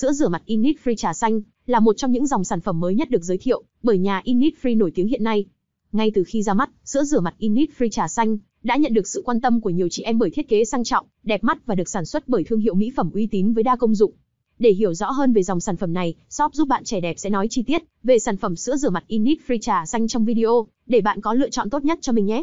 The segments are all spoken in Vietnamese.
Sữa rửa mặt Free trà xanh là một trong những dòng sản phẩm mới nhất được giới thiệu bởi nhà Free nổi tiếng hiện nay. Ngay từ khi ra mắt, sữa rửa mặt Free trà xanh đã nhận được sự quan tâm của nhiều chị em bởi thiết kế sang trọng, đẹp mắt và được sản xuất bởi thương hiệu mỹ phẩm uy tín với đa công dụng. Để hiểu rõ hơn về dòng sản phẩm này, shop giúp bạn trẻ đẹp sẽ nói chi tiết về sản phẩm sữa rửa mặt Free trà xanh trong video, để bạn có lựa chọn tốt nhất cho mình nhé.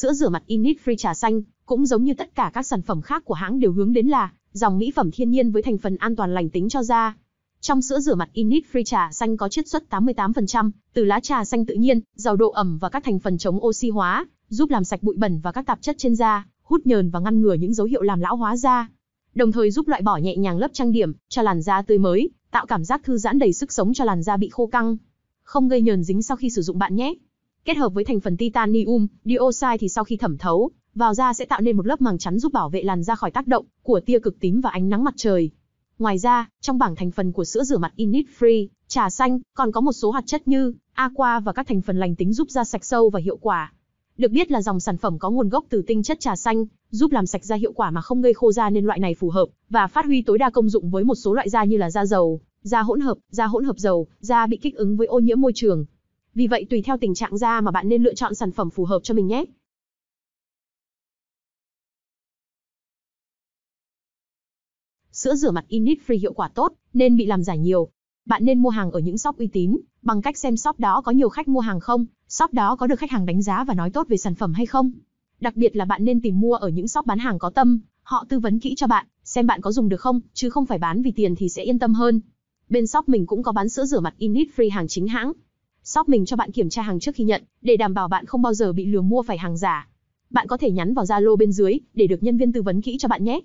Sữa rửa mặt Init Free trà xanh, cũng giống như tất cả các sản phẩm khác của hãng đều hướng đến là dòng mỹ phẩm thiên nhiên với thành phần an toàn lành tính cho da. Trong sữa rửa mặt Init Free trà xanh có chiết xuất 88% từ lá trà xanh tự nhiên, giàu độ ẩm và các thành phần chống oxy hóa, giúp làm sạch bụi bẩn và các tạp chất trên da, hút nhờn và ngăn ngừa những dấu hiệu làm lão hóa da. Đồng thời giúp loại bỏ nhẹ nhàng lớp trang điểm, cho làn da tươi mới, tạo cảm giác thư giãn đầy sức sống cho làn da bị khô căng. Không gây nhờn dính sau khi sử dụng bạn nhé. Kết hợp với thành phần titanium, dioxide thì sau khi thẩm thấu, vào da sẽ tạo nên một lớp màng chắn giúp bảo vệ làn da khỏi tác động của tia cực tím và ánh nắng mặt trời. Ngoài ra, trong bảng thành phần của sữa rửa mặt Init Free, trà xanh, còn có một số hoạt chất như aqua và các thành phần lành tính giúp da sạch sâu và hiệu quả. Được biết là dòng sản phẩm có nguồn gốc từ tinh chất trà xanh, giúp làm sạch da hiệu quả mà không gây khô da nên loại này phù hợp và phát huy tối đa công dụng với một số loại da như là da dầu, da hỗn hợp, da hỗn hợp dầu, da bị kích ứng với ô nhiễm môi trường. Vì vậy tùy theo tình trạng da mà bạn nên lựa chọn sản phẩm phù hợp cho mình nhé. Sữa rửa mặt Innisfree hiệu quả tốt, nên bị làm giả nhiều. Bạn nên mua hàng ở những shop uy tín, bằng cách xem shop đó có nhiều khách mua hàng không, shop đó có được khách hàng đánh giá và nói tốt về sản phẩm hay không. Đặc biệt là bạn nên tìm mua ở những shop bán hàng có tâm, họ tư vấn kỹ cho bạn, xem bạn có dùng được không, chứ không phải bán vì tiền thì sẽ yên tâm hơn. Bên shop mình cũng có bán sữa rửa mặt Innisfree hàng chính hãng, shop mình cho bạn kiểm tra hàng trước khi nhận, để đảm bảo bạn không bao giờ bị lừa mua phải hàng giả. Bạn có thể nhắn vào Zalo bên dưới để được nhân viên tư vấn kỹ cho bạn nhé.